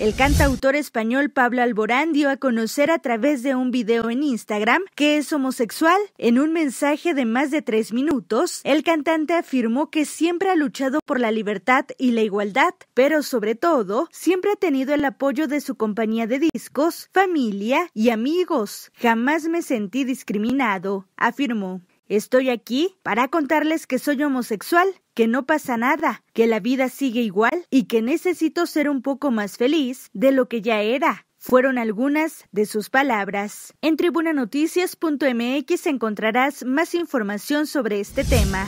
El cantautor español Pablo Alborán dio a conocer a través de un video en Instagram que es homosexual. En un mensaje de más de tres minutos, el cantante afirmó que siempre ha luchado por la libertad y la igualdad, pero sobre todo, siempre ha tenido el apoyo de su compañía de discos, familia y amigos. Jamás me sentí discriminado, afirmó. Estoy aquí para contarles que soy homosexual, que no pasa nada, que la vida sigue igual y que necesito ser un poco más feliz de lo que ya era. Fueron algunas de sus palabras. En tribunanoticias.mx encontrarás más información sobre este tema.